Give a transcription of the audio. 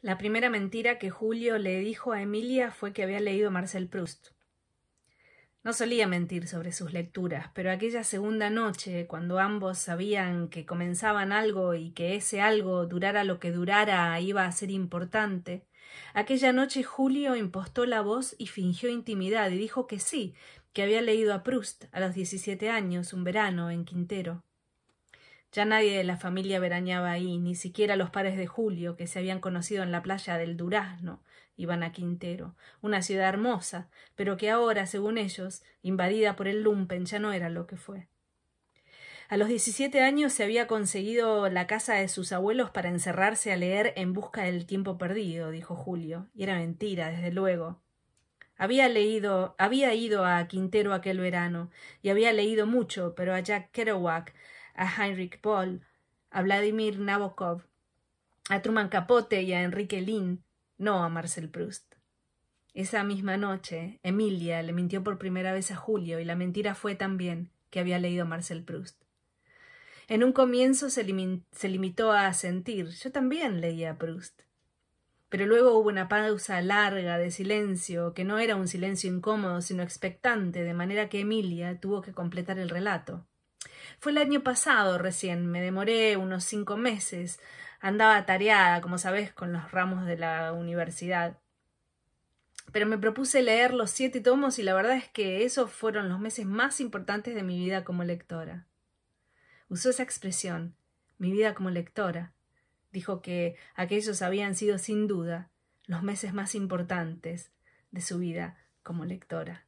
La primera mentira que Julio le dijo a Emilia fue que había leído Marcel Proust. No solía mentir sobre sus lecturas, pero aquella segunda noche, cuando ambos sabían que comenzaban algo y que ese algo, durara lo que durara, e iba a ser importante, aquella noche Julio impostó la voz y fingió intimidad y dijo que sí, que había leído a Proust a los diecisiete años, un verano, en Quintero. Ya nadie de la familia verañaba ahí, ni siquiera los pares de Julio, que se habían conocido en la playa del Durazno, iban a Quintero, una ciudad hermosa, pero que ahora, según ellos, invadida por el lumpen, ya no era lo que fue. A los diecisiete años se había conseguido la casa de sus abuelos para encerrarse a leer En busca del tiempo perdido, dijo Julio, y era mentira, desde luego. Había leído, había ido a Quintero aquel verano, y había leído mucho, pero a Jack Kerouac a Heinrich Paul, a Vladimir Nabokov, a Truman Capote y a Enrique Lin, no a Marcel Proust. Esa misma noche, Emilia le mintió por primera vez a Julio y la mentira fue también que había leído Marcel Proust. En un comienzo se, limitó a sentir, yo también leía a Proust. Pero luego hubo una pausa larga de silencio, que no era un silencio incómodo, sino expectante, de manera que Emilia tuvo que completar el relato. Fue el año pasado recién, me demoré unos cinco meses. Andaba atareada, como sabes, con los ramos de la universidad. Pero me propuse leer los siete tomos y la verdad es que esos fueron los meses más importantes de mi vida como lectora. Usó esa expresión, mi vida como lectora. Dijo que aquellos habían sido sin duda los meses más importantes de su vida como lectora.